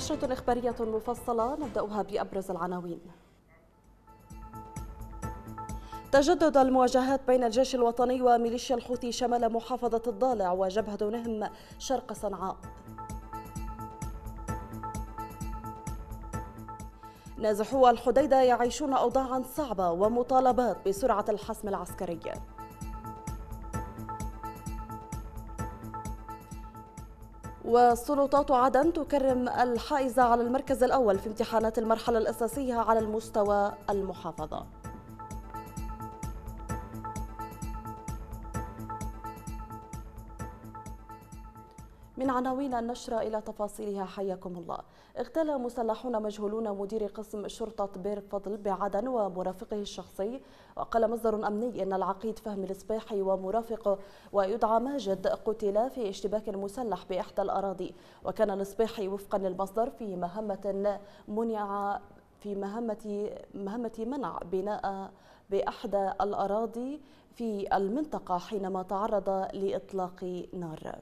نشرة إخبارية مفصلة نبدأها بأبرز العناوين تجدد المواجهات بين الجيش الوطني وميليشيا الحوثي شمال محافظة الضالع وجبهة نهم شرق صنعاء نازحو الحديدة يعيشون أوضاعا صعبة ومطالبات بسرعة الحسم العسكري وسلطات عدن تكرم الحائزة على المركز الأول في امتحانات المرحلة الأساسية على المستوى المحافظة من عناوين النشرة إلى تفاصيلها حياكم الله اغتال مسلحون مجهولون مدير قسم شرطة بير فضل بعدن ومرافقه الشخصي وقال مصدر أمني أن العقيد فهمي الصباحي ومرافقه ويدعى ماجد قتلا في اشتباك مسلح بإحدى الأراضي وكان الصباحي وفقا للمصدر في مهمة منع في مهمة مهمة منع بناء بأحدى الأراضي في المنطقة حينما تعرض لإطلاق نار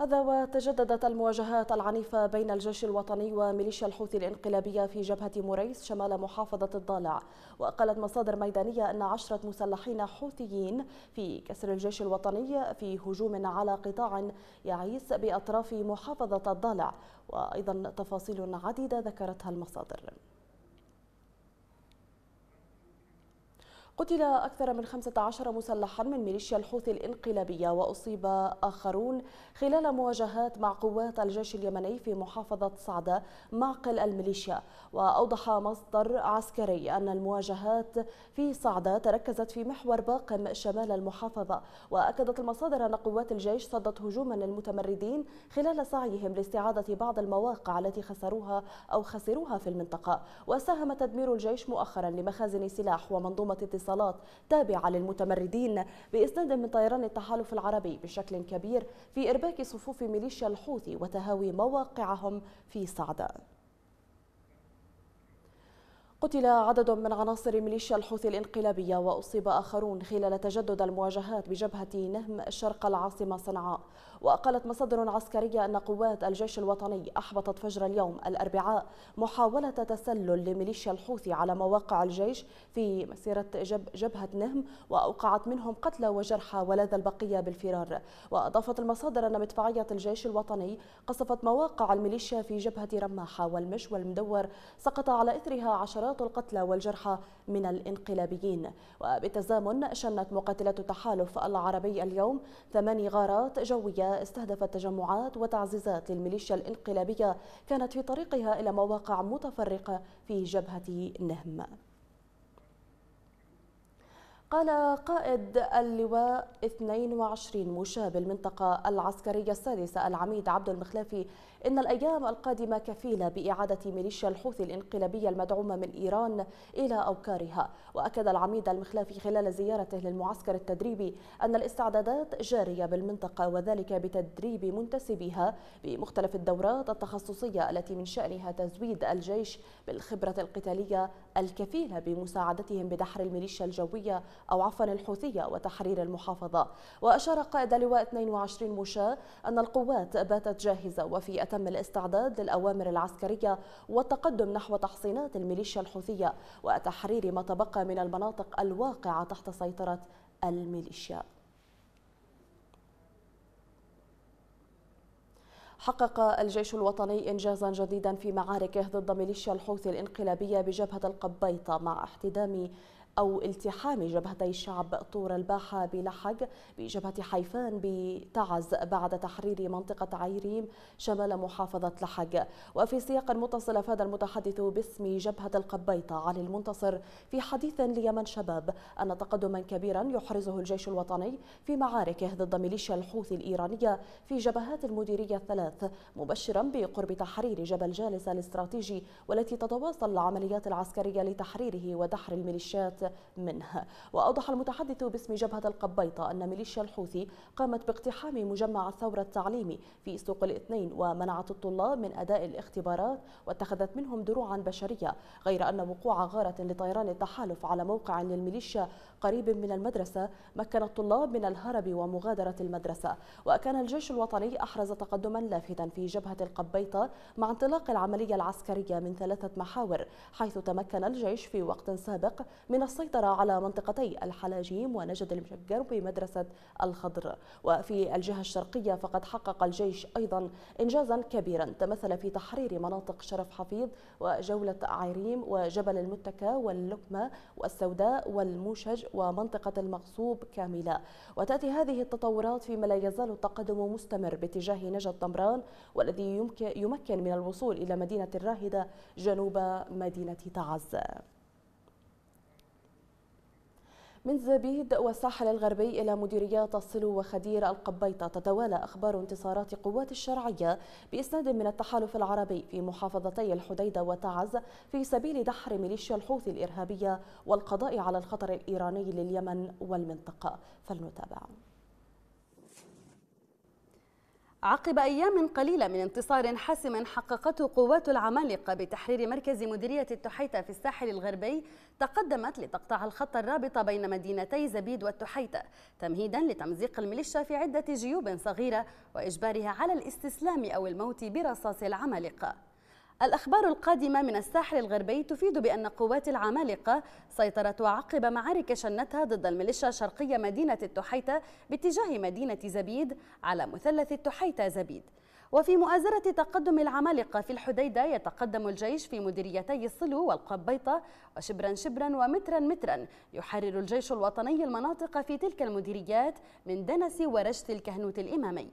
هذا وتجددت المواجهات العنيفة بين الجيش الوطني وميليشيا الحوثي الانقلابية في جبهة موريس شمال محافظة الضالع وقالت مصادر ميدانية أن عشرة مسلحين حوثيين في كسر الجيش الوطني في هجوم على قطاع يعيس بأطراف محافظة الضالع وأيضا تفاصيل عديدة ذكرتها المصادر قتل أكثر من 15 مسلحا من ميليشيا الحوثي الإنقلابية وأصيب آخرون خلال مواجهات مع قوات الجيش اليمني في محافظة صعدة معقل الميليشيا وأوضح مصدر عسكري أن المواجهات في صعدة تركزت في محور باقم شمال المحافظة وأكدت المصادر أن قوات الجيش صدت هجوما للمتمردين خلال سعيهم لاستعادة بعض المواقع التي خسروها أو خسروها في المنطقة وساهم تدمير الجيش مؤخرا لمخازن سلاح ومنظومة اتصالات تابعة للمتمردين بإسناد من طيران التحالف العربي بشكل كبير في إرباك صفوف ميليشيا الحوثي وتهاوي مواقعهم في صعداء قتل عدد من عناصر ميليشيا الحوثي الانقلابية وأصيب آخرون خلال تجدد المواجهات بجبهة نهم شرق العاصمة صنعاء وقالت مصادر عسكرية أن قوات الجيش الوطني أحبطت فجر اليوم الأربعاء محاولة تسلل لميليشيا الحوثي على مواقع الجيش في مسيرة جب جبهة نهم وأوقعت منهم قتلى وجرحى ولاذ البقية بالفرار وأضافت المصادر أن مدفعية الجيش الوطني قصفت مواقع الميليشيا في جبهة رماحة والمش والمدور سقط على إثرها عشرات القتلى والجرحى من الانقلابيين وبالتزامن شنت مقاتلة التحالف العربي اليوم ثماني غارات جوية استهدفت تجمعات وتعزيزات للميليشيا الانقلابية كانت في طريقها إلى مواقع متفرقة في جبهة نهم قال قائد اللواء 22 مشاب المنطقة العسكرية السادسة العميد عبد المخلافي إن الأيام القادمة كفيلة بإعادة ميليشيا الحوثي الانقلابية المدعومة من إيران إلى أوكارها وأكد العميد المخلافي خلال زيارته للمعسكر التدريبي أن الاستعدادات جارية بالمنطقة وذلك بتدريب منتسبيها بمختلف الدورات التخصصية التي من شأنها تزويد الجيش بالخبرة القتالية الكفيلة بمساعدتهم بدحر الميليشيا الجوية أو عفوا الحوثية وتحرير المحافظة وأشار قائد لواء 22 مشاة أن القوات باتت جاهزة وفي تم الاستعداد للأوامر العسكرية والتقدم نحو تحصينات الميليشيا الحوثية وتحرير ما تبقى من المناطق الواقعة تحت سيطرة الميليشيا حقق الجيش الوطني إنجازا جديدا في معاركه ضد ميليشيا الحوثي الإنقلابية بجبهة القبيطة مع احتدام أو التحام جبهتي الشعب طور الباحة بلحج بجبهة حيفان بتعز بعد تحرير منطقة عيريم شمال محافظة لحج وفي سياق متصل أفاد المتحدث باسم جبهة القبيطة علي المنتصر في حديث ليمن شباب أن تقدما كبيرا يحرزه الجيش الوطني في معاركه ضد ميليشيا الحوثي الإيرانية في جبهات المديرية الثلاث مبشرا بقرب تحرير جبل جالس الاستراتيجي والتي تتواصل العمليات العسكرية لتحريره ودحر الميليشيات منه وأوضح المتحدث باسم جبهة القبيطة أن ميليشيا الحوثي قامت باقتحام مجمع الثورة التعليمي في سوق الاثنين ومنعت الطلاب من أداء الاختبارات واتخذت منهم دروعا بشرية غير أن وقوع غارة لطيران التحالف على موقع للميليشيا قريب من المدرسة مكن الطلاب من الهرب ومغادرة المدرسة وكان الجيش الوطني أحرز تقدما لافتا في جبهة القبيطة مع انطلاق العملية العسكرية من ثلاثة محاور حيث تمكن الجيش في وقت سابق من السيطرة على منطقتي الحلاجيم ونجد المشجر بمدرسة الخضر وفي الجهة الشرقية فقد حقق الجيش أيضا إنجازا كبيرا تمثل في تحرير مناطق شرف حفيظ وجولة عيريم وجبل المتكى واللقمة والسوداء والموشج ومنطقة المغصوب كاملة وتأتي هذه التطورات فيما لا يزال التقدم مستمر باتجاه نجد طمران والذي يمكن يمكن من الوصول إلى مدينة الراهدة جنوب مدينة تعز من زبيد والساحل الغربي إلى مديريات الصلو وخدير القبيطة تتوالى أخبار انتصارات قوات الشرعية بإسناد من التحالف العربي في محافظتي الحديدة وتعز في سبيل دحر ميليشيا الحوثي الإرهابية والقضاء على الخطر الإيراني لليمن والمنطقة فلنتابع عقب أيام قليلة من انتصار حاسم حققته قوات العمالقة بتحرير مركز مديرية التحيتة في الساحل الغربي تقدمت لتقطع الخط الرابط بين مدينتي زبيد والتحيتة تمهيدا لتمزيق الميليشيا في عدة جيوب صغيرة وإجبارها على الاستسلام أو الموت برصاص العمالقة الأخبار القادمة من الساحل الغربي تفيد بأن قوات العمالقة سيطرت عقب معارك شنتها ضد الميليشيا شرقية مدينة التحيتة باتجاه مدينة زبيد على مثلث التحيتة زبيد وفي مؤازرة تقدم العمالقة في الحديدة يتقدم الجيش في مديريتي الصلو والقبيطة وشبرا شبرا ومترا مترا يحرر الجيش الوطني المناطق في تلك المديريات من دنس ورشت الكهنوت الإمامي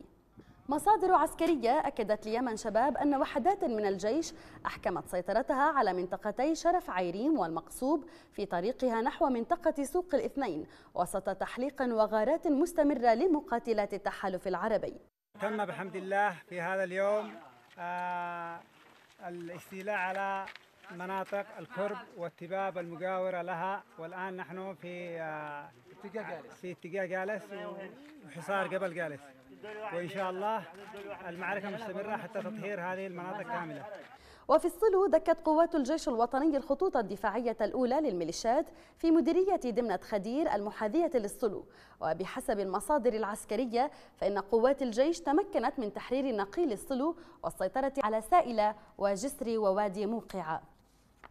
مصادر عسكرية أكدت ليمن شباب أن وحدات من الجيش أحكمت سيطرتها على منطقتي شرف عيريم والمقصوب في طريقها نحو منطقة سوق الاثنين وسط تحليق وغارات مستمرة لمقاتلات التحالف العربي تم بحمد الله في هذا اليوم آه الاستيلاء على مناطق الكرب والتباب المجاورة لها والآن نحن في آه في اتجاه جالس وحصار جبل جالس وإن شاء الله المعركة مستمرة حتى تطهير هذه المناطق كاملة وفي الصلو دكت قوات الجيش الوطني الخطوط الدفاعية الأولى للميليشيات في مديرية دمنة خدير المحاذية للصلو وبحسب المصادر العسكرية فإن قوات الجيش تمكنت من تحرير نقيل الصلو والسيطرة على سائلة وجسر ووادي موقعة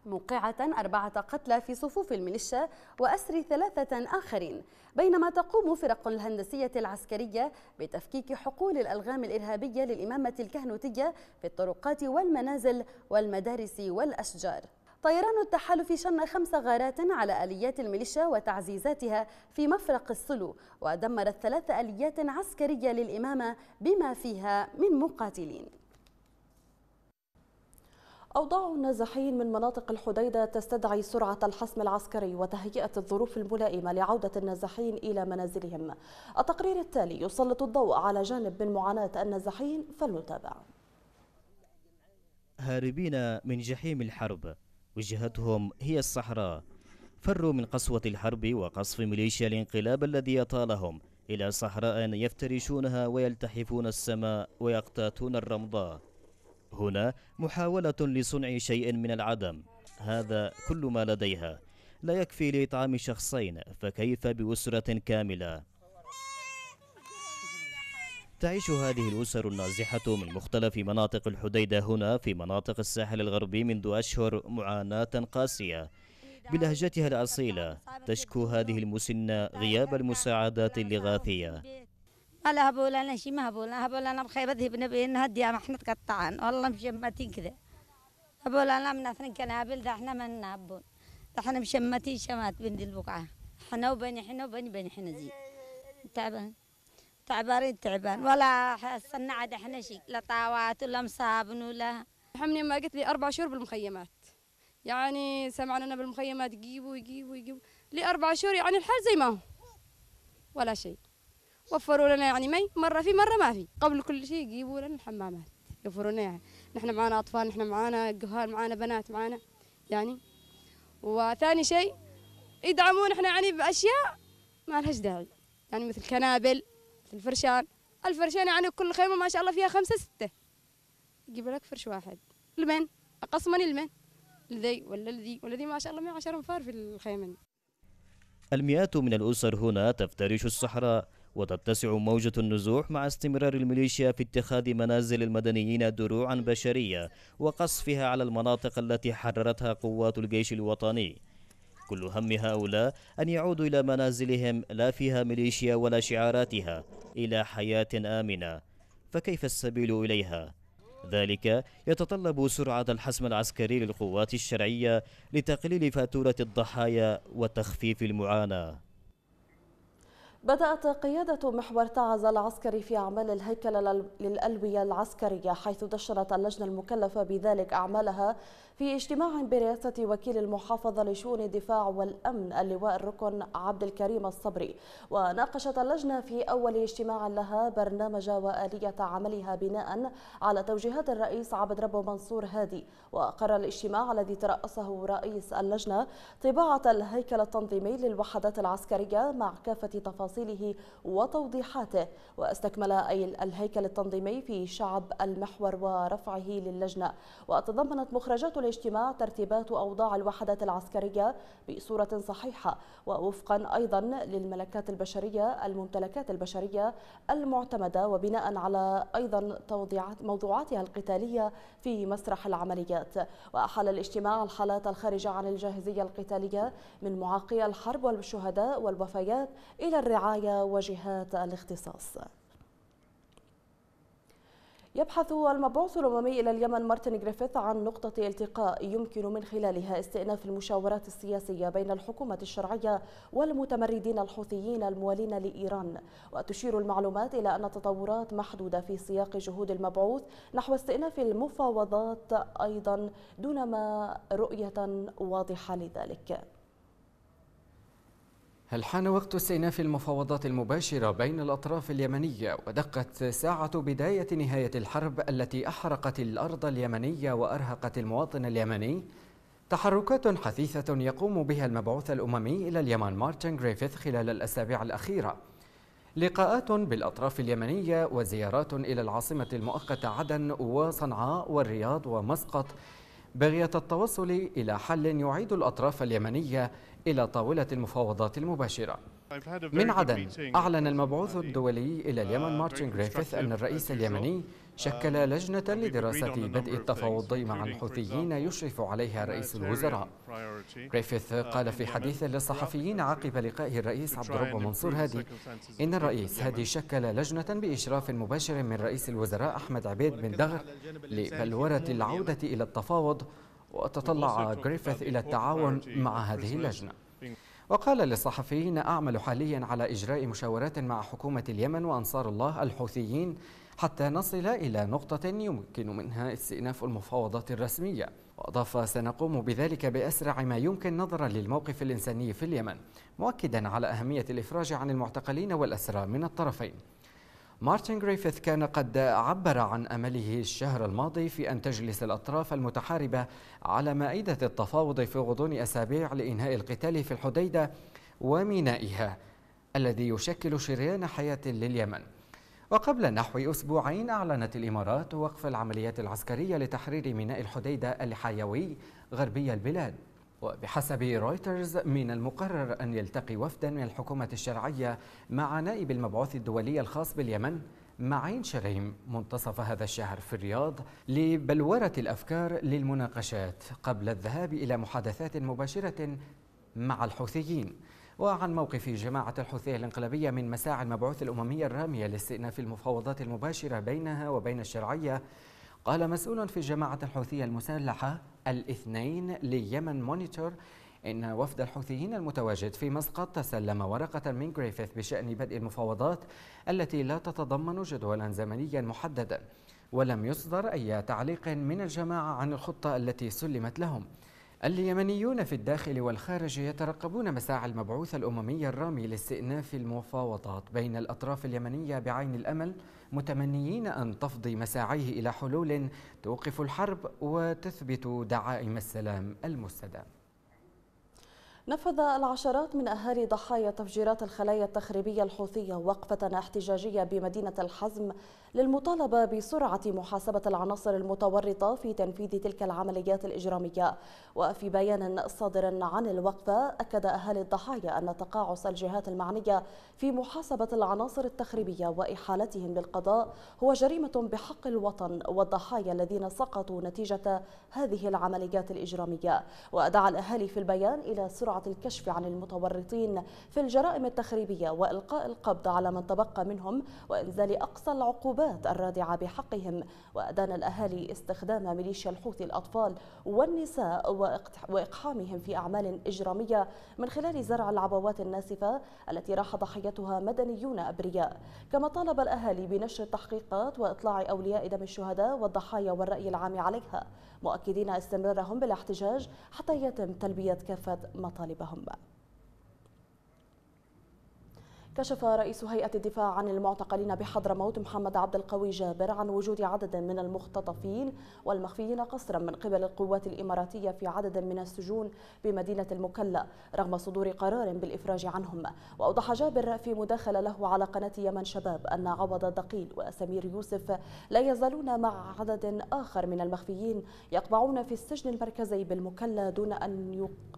موقعة أربعة قتلى في صفوف الميليشيا وأسر ثلاثة آخرين بينما تقوم فرق الهندسية العسكرية بتفكيك حقول الألغام الإرهابية للإمامة الكهنوتية في الطرقات والمنازل والمدارس والأشجار طيران التحالف شن خمس غارات على آليات الميليشيا وتعزيزاتها في مفرق السلو ودمرت ثلاث آليات عسكرية للإمامة بما فيها من مقاتلين أوضاع النازحين من مناطق الحديدة تستدعي سرعة الحسم العسكري وتهيئة الظروف الملائمة لعودة النازحين إلى منازلهم التقرير التالي يسلط الضوء على جانب من معاناة النازحين فلنتابع هاربين من جحيم الحرب وجهتهم هي الصحراء فروا من قسوة الحرب وقصف ميليشيا الانقلاب الذي يطالهم إلى صحراء يفترشونها ويلتحفون السماء ويقتاتون الرمضاء هنا محاولة لصنع شيء من العدم هذا كل ما لديها لا يكفي لإطعام شخصين فكيف بأسرة كاملة تعيش هذه الأسر النازحة من مختلف مناطق الحديدة هنا في مناطق الساحل الغربي منذ أشهر معاناة قاسية بلهجتها الأصيلة تشكو هذه المسنة غياب المساعدات الإغاثية ولا هبول أنا شي ما هبول هبول أنا بخيبة ذهبنا بين هدي ما إحنا تقطعان والله مشمتين كذا هبول أنا من أثنين كنابل ده إحنا ما نابون ده إحنا مشمتين شمات بين ذي البقعة إحنا وبني إحنا وبني بني إحنا زي تعبان تعبانين تعبان ولا حسنا عاد إحنا شي لا طاوات ولا مصابن ولا حمني ما قلت لي أربع شهور بالمخيمات يعني سمعنا أنا بالمخيمات يجيبوا يجيبوا يجيبوا لي أربع شهور يعني الحال زي ما هو ولا شيء وفروا لنا يعني مي مره في مره ما في قبل كل شيء يجيبوا لنا الحمامات يوفروا لنا يعني نحن معانا اطفال نحن معانا جهال معانا بنات معانا يعني وثاني شيء يدعمون احنا يعني باشياء ما لهاش داعي يعني مثل كنابل مثل الفرشان الفرشان يعني كل خيمه ما شاء الله فيها خمسه سته يجيب لك فرش واحد لمن أقصمني لمن لذي ولا لذي ذي ما شاء الله 110 انفار في الخيمه المئات من الاسر هنا تفترش الصحراء وتتسع موجة النزوح مع استمرار الميليشيا في اتخاذ منازل المدنيين دروعا بشرية وقصفها على المناطق التي حررتها قوات الجيش الوطني كل هم هؤلاء أن يعودوا إلى منازلهم لا فيها ميليشيا ولا شعاراتها إلى حياة آمنة فكيف السبيل إليها؟ ذلك يتطلب سرعة الحسم العسكري للقوات الشرعية لتقليل فاتورة الضحايا وتخفيف المعاناة بدأت قيادة محور تعز العسكري في أعمال الهيكل للألوية العسكرية حيث دشرت اللجنة المكلفة بذلك أعمالها في اجتماع برئاسة وكيل المحافظة لشؤون الدفاع والأمن اللواء الركن عبد الكريم الصبري وناقشت اللجنة في أول اجتماع لها برنامج وآلية عملها بناء على توجيهات الرئيس عبد ربه منصور هادي وقرر الاجتماع الذي ترأسه رئيس اللجنة طباعة الهيكل التنظيمي للوحدات العسكرية مع كافة تفاصيل تفاصيله وتوضيحاته واستكمل الهيكل التنظيمي في شعب المحور ورفعه للجنة وتضمنت مخرجات الاجتماع ترتيبات أوضاع الوحدات العسكرية بصورة صحيحة ووفقا أيضا للملكات البشرية الممتلكات البشرية المعتمدة وبناء على أيضا توضيعات موضوعاتها القتالية في مسرح العمليات وأحل الاجتماع الحالات الخارجة عن الجاهزية القتالية من معاقي الحرب والشهداء والوفيات إلى الرعاية الرعاية وجهات الاختصاص يبحث المبعوث الأممي إلى اليمن مارتن جريفيث عن نقطة التقاء يمكن من خلالها استئناف المشاورات السياسية بين الحكومة الشرعية والمتمردين الحوثيين الموالين لإيران وتشير المعلومات إلى أن التطورات محدودة في سياق جهود المبعوث نحو استئناف المفاوضات أيضا دون ما رؤية واضحة لذلك هل حان وقت استئناف المفاوضات المباشرة بين الأطراف اليمنية ودقت ساعة بداية نهاية الحرب التي أحرقت الأرض اليمنية وأرهقت المواطن اليمني؟ تحركات حثيثة يقوم بها المبعوث الأممي إلى اليمن مارتن غريفيث خلال الأسابيع الأخيرة لقاءات بالأطراف اليمنية وزيارات إلى العاصمة المؤقتة عدن وصنعاء والرياض ومسقط بغية التوصل إلى حل يعيد الأطراف اليمنية إلى طاولة المفاوضات المباشرة من عدن أعلن المبعوث الدولي إلى uh, اليمن مارتن جريفيث أن الرئيس اليمني شكل uh, لجنة لدراسة بدء التفاوض مع الحوثيين يشرف عليها رئيس الوزراء جريفيث uh, قال في حديث للصحفيين عقب لقائه الرئيس عبد الرب منصور هادي إن الرئيس هادي شكل لجنة بإشراف مباشر من رئيس الوزراء أحمد عبيد بن دغر لبلورة العودة إلى التفاوض وتطلع جريفيث إلى التعاون مع هذه اللجنة وقال للصحفيين أعمل حاليا على إجراء مشاورات مع حكومة اليمن وأنصار الله الحوثيين حتى نصل إلى نقطة يمكن منها استئناف المفاوضات الرسمية وأضاف سنقوم بذلك بأسرع ما يمكن نظرا للموقف الإنساني في اليمن مؤكدا على أهمية الإفراج عن المعتقلين والأسرى من الطرفين مارتن جريفيث كان قد عبر عن أمله الشهر الماضي في أن تجلس الأطراف المتحاربة على مائدة التفاوض في غضون أسابيع لإنهاء القتال في الحديدة ومينائها الذي يشكل شريان حياة لليمن وقبل نحو أسبوعين أعلنت الإمارات وقف العمليات العسكرية لتحرير ميناء الحديدة الحيوي غربي البلاد وبحسب رويترز من المقرر أن يلتقي وفدا من الحكومة الشرعية مع نائب المبعوث الدولي الخاص باليمن معين شريم منتصف هذا الشهر في الرياض لبلورة الأفكار للمناقشات قبل الذهاب إلى محادثات مباشرة مع الحوثيين وعن موقف جماعة الحوثية الانقلابية من مساعي المبعوث الأممي الرامية لاستئناف المفاوضات المباشرة بينها وبين الشرعية قال مسؤول في جماعة الحوثية المسلحة الاثنين ليمن مونيتور إن وفد الحوثيين المتواجد في مسقط تسلم ورقة من جريفيث بشأن بدء المفاوضات التي لا تتضمن جدولا زمنيا محددا ولم يصدر أي تعليق من الجماعة عن الخطة التي سلمت لهم اليمنيون في الداخل والخارج يترقبون مساعي المبعوث الأممي الرامي لاستئناف المفاوضات بين الأطراف اليمنية بعين الأمل متمنيين أن تفضي مساعيه إلى حلول توقف الحرب وتثبت دعائم السلام المستدام نفذ العشرات من أهالي ضحايا تفجيرات الخلايا التخريبية الحوثية وقفة احتجاجية بمدينة الحزم للمطالبة بسرعة محاسبة العناصر المتورطة في تنفيذ تلك العمليات الإجرامية وفي بيان صادر عن الوقفة أكد أهالي الضحايا أن تقاعس الجهات المعنية في محاسبة العناصر التخريبية وإحالتهم للقضاء هو جريمة بحق الوطن والضحايا الذين سقطوا نتيجة هذه العمليات الإجرامية ودعا الأهالي في البيان إلى سرعة الكشف عن المتورطين في الجرائم التخريبية وإلقاء القبض على من تبقى منهم وإنزال أقصى العقوبات العقوبات الرادعة بحقهم وأدان الأهالي استخدام ميليشيا الحوثي الأطفال والنساء وإقحامهم في أعمال إجرامية من خلال زرع العبوات الناسفة التي راح ضحيتها مدنيون أبرياء كما طالب الأهالي بنشر التحقيقات وإطلاع أولياء دم الشهداء والضحايا والرأي العام عليها مؤكدين استمرارهم بالاحتجاج حتى يتم تلبية كافة مطالبهم كشف رئيس هيئة الدفاع عن المعتقلين بحضرموت محمد عبد القوي جابر عن وجود عدد من المختطفين والمخفيين قسرا من قبل القوات الإماراتية في عدد من السجون بمدينة المكلا رغم صدور قرار بالإفراج عنهم وأوضح جابر في مداخلة له على قناة يمن شباب أن عوض دقيل وسمير يوسف لا يزالون مع عدد آخر من المخفيين يقبعون في السجن المركزي بالمكلا دون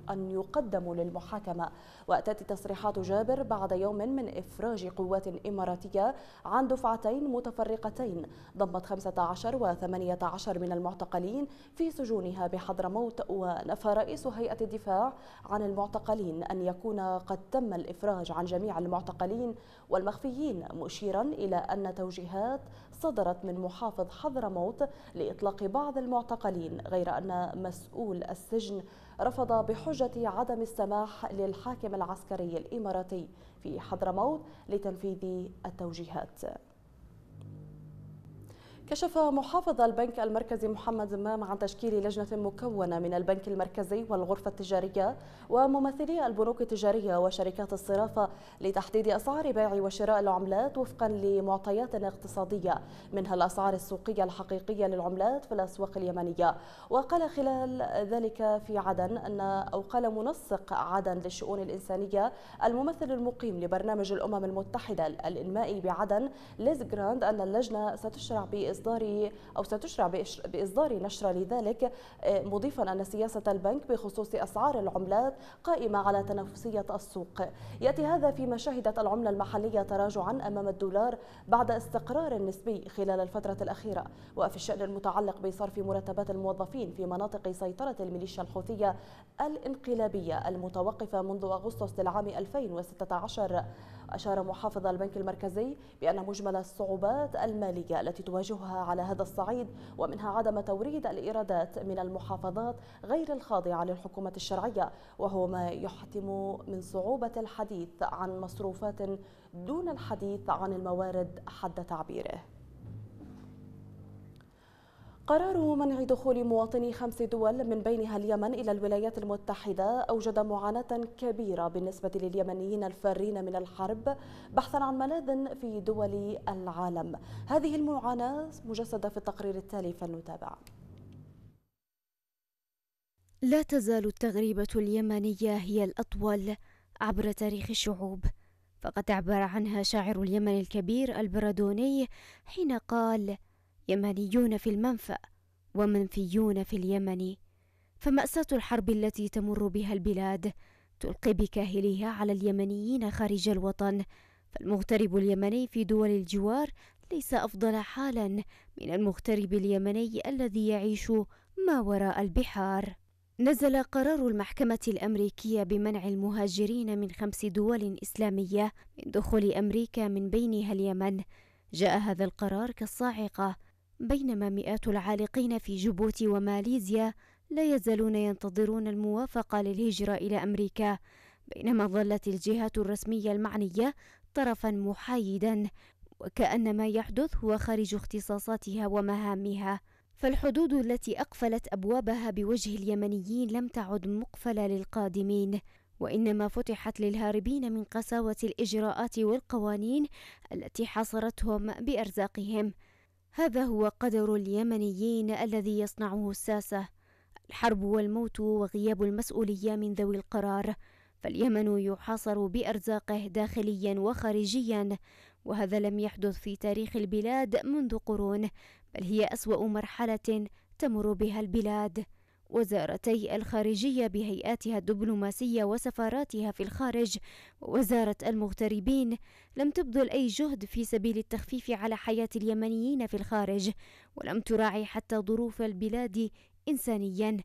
أن يقدموا للمحاكمة وأتت تصريحات جابر بعد يوم من من إفراج قوات إماراتية عن دفعتين متفرقتين ضمت 15 و18 من المعتقلين في سجونها بحضرموت ونفى رئيس هيئة الدفاع عن المعتقلين أن يكون قد تم الإفراج عن جميع المعتقلين والمخفيين مشيرا إلى أن توجيهات صدرت من محافظ حضرموت لإطلاق بعض المعتقلين غير أن مسؤول السجن رفض بحجة عدم السماح للحاكم العسكري الإماراتي في حضرموت لتنفيذ التوجيهات كشف محافظ البنك المركزي محمد زمام عن تشكيل لجنة مكونة من البنك المركزي والغرفة التجارية وممثلي البنوك التجارية وشركات الصرافة لتحديد أسعار بيع وشراء العملات وفقا لمعطيات اقتصادية منها الأسعار السوقية الحقيقية للعملات في الأسواق اليمنية وقال خلال ذلك في عدن أن أو قال منسق عدن للشؤون الإنسانية الممثل المقيم لبرنامج الأمم المتحدة الإنمائي بعدن ليز جراند أن اللجنة ستشرع بإصدار بإصدار أو ستشرع بإصدار نشرة لذلك آه، مضيفا أن سياسة البنك بخصوص أسعار العملات قائمة على تنافسية السوق يأتي هذا فيما شهدت العملة المحلية تراجعا أمام الدولار بعد استقرار نسبي خلال الفترة الأخيرة وفي الشأن المتعلق بصرف مرتبات الموظفين في مناطق سيطرة الميليشيا الحوثية الانقلابية المتوقفة منذ أغسطس للعام 2016 أشار محافظ البنك المركزي بأن مجمل الصعوبات المالية التي تواجهها على هذا الصعيد ومنها عدم توريد الإيرادات من المحافظات غير الخاضعة للحكومة الشرعية وهو ما يحتم من صعوبة الحديث عن مصروفات دون الحديث عن الموارد حد تعبيره قرار منع دخول مواطني خمس دول من بينها اليمن إلى الولايات المتحدة أوجد معاناة كبيرة بالنسبة لليمنيين الفارين من الحرب بحثا عن ملاذ في دول العالم هذه المعاناة مجسدة في التقرير التالي فلنتابع لا تزال التغريبة اليمنية هي الأطول عبر تاريخ الشعوب فقد عبر عنها شاعر اليمن الكبير البرادوني حين قال يمنيون في المنفى ومنفيون في اليمن فمأساة الحرب التي تمر بها البلاد تلقي بكاهلها على اليمنيين خارج الوطن فالمغترب اليمني في دول الجوار ليس أفضل حالا من المغترب اليمني الذي يعيش ما وراء البحار نزل قرار المحكمة الأمريكية بمنع المهاجرين من خمس دول إسلامية من دخول أمريكا من بينها اليمن جاء هذا القرار كالصاعقة بينما مئات العالقين في جيبوتي وماليزيا لا يزالون ينتظرون الموافقة للهجرة إلى أمريكا بينما ظلت الجهة الرسمية المعنية طرفا محايدا وكأن ما يحدث هو خارج اختصاصاتها ومهامها فالحدود التي أقفلت أبوابها بوجه اليمنيين لم تعد مقفلة للقادمين وإنما فتحت للهاربين من قساوة الإجراءات والقوانين التي حصرتهم بأرزاقهم هذا هو قدر اليمنيين الذي يصنعه الساسة الحرب والموت وغياب المسؤولية من ذوي القرار فاليمن يحاصر بأرزاقه داخليا وخارجيا وهذا لم يحدث في تاريخ البلاد منذ قرون بل هي أسوأ مرحلة تمر بها البلاد وزارتي الخارجية بهيئاتها الدبلوماسية وسفاراتها في الخارج ووزارة المغتربين لم تبذل أي جهد في سبيل التخفيف على حياة اليمنيين في الخارج ولم تراعي حتى ظروف البلاد إنسانياً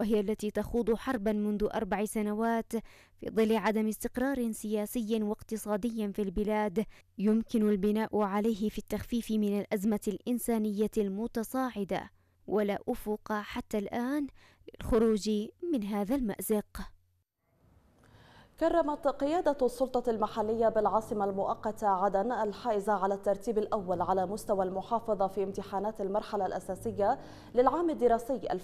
وهي التي تخوض حربا منذ أربع سنوات في ظل عدم استقرار سياسي واقتصادي في البلاد يمكن البناء عليه في التخفيف من الأزمة الإنسانية المتصاعدة ولا أفق حتى الآن للخروج من هذا المأزق كرمت قيادة السلطة المحلية بالعاصمة المؤقتة عدن الحائزة على الترتيب الأول على مستوى المحافظة في امتحانات المرحلة الأساسية للعام الدراسي 2017-2018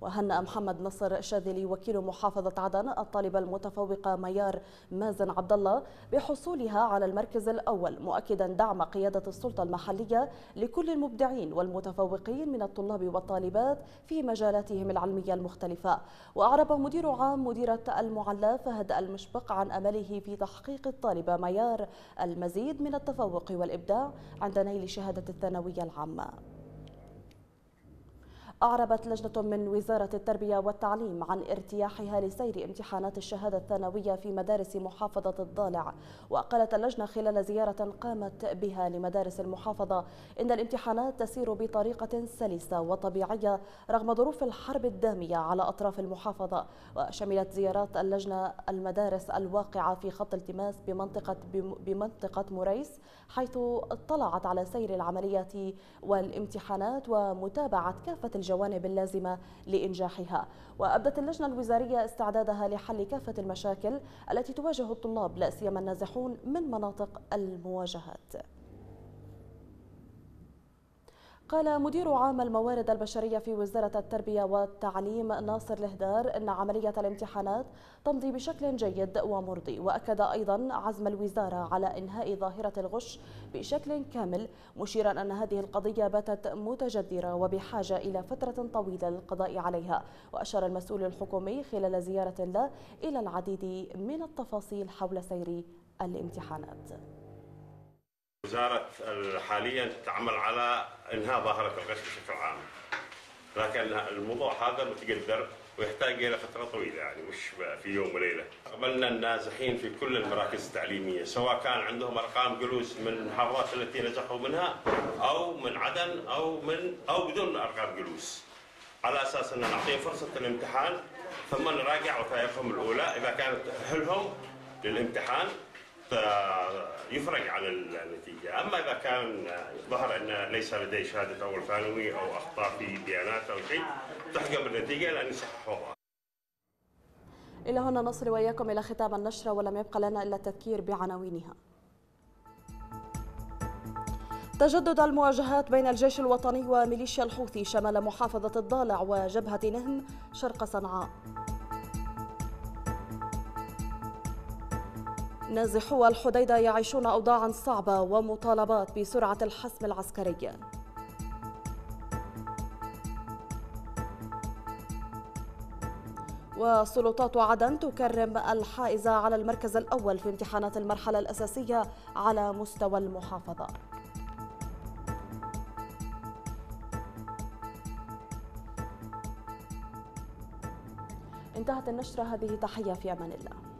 وهنأ محمد نصر شاذلي وكيل محافظة عدن الطالبة المتفوقة ميار مازن عبد الله بحصولها على المركز الأول مؤكدا دعم قيادة السلطة المحلية لكل المبدعين والمتفوقين من الطلاب والطالبات في مجالاتهم العلمية المختلفة وأعرب مدير عام مديرة المعلا فهد المشبق عن أمله في تحقيق الطالبة ميار المزيد من التفوق والإبداع عند نيل شهادة الثانوية العامة أعربت لجنة من وزارة التربية والتعليم عن ارتياحها لسير امتحانات الشهادة الثانوية في مدارس محافظة الضالع وقالت اللجنة خلال زيارة قامت بها لمدارس المحافظة إن الامتحانات تسير بطريقة سلسة وطبيعية رغم ظروف الحرب الدامية على أطراف المحافظة وشملت زيارات اللجنة المدارس الواقعة في خط التماس بمنطقة, بمنطقة مريس حيث اطلعت على سير العمليات والامتحانات ومتابعة كافة الجوانب اللازمة لإنجاحها وأبدت اللجنة الوزارية استعدادها لحل كافة المشاكل التي تواجه الطلاب لا سيما النازحون من مناطق المواجهات قال مدير عام الموارد البشرية في وزارة التربية والتعليم ناصر الهدار أن عملية الامتحانات تمضي بشكل جيد ومرضي وأكد أيضا عزم الوزارة على إنهاء ظاهرة الغش بشكل كامل مشيرا أن هذه القضية باتت متجذرة وبحاجة إلى فترة طويلة للقضاء عليها وأشار المسؤول الحكومي خلال زيارة له إلى العديد من التفاصيل حول سير الامتحانات وزارة حاليا تعمل على إنهاء ظاهرة الغش بشكل عام لكن الموضوع هذا متقدر ويحتاج إلى فترة طويلة يعني مش في يوم وليلة قبلنا النازحين في كل المراكز التعليمية سواء كان عندهم أرقام جلوس من المحافظات التي نزحوا منها أو من عدن أو من أو بدون أرقام جلوس على أساس أن نعطيهم فرصة الامتحان ثم نراجع وثائقهم الأولى إذا كانت تأهلهم للامتحان آه، يفرج عن النتيجة أما إذا كان آه، ظهر أن ليس لديه شهادة أول ثانوي أو أخطاء في بيانات أو شيء تحجب النتيجة لأن يصححوها إلى هنا نصل وإياكم إلى ختام النشرة ولم يبقى لنا إلا التذكير بعناوينها تجدد المواجهات بين الجيش الوطني وميليشيا الحوثي شمال محافظة الضالع وجبهة نهم شرق صنعاء نازحو الحديدة يعيشون أوضاعا صعبة ومطالبات بسرعة الحسم العسكري وسلطات عدن تكرم الحائزة على المركز الأول في امتحانات المرحلة الأساسية على مستوى المحافظة انتهت النشرة هذه تحية في أمان الله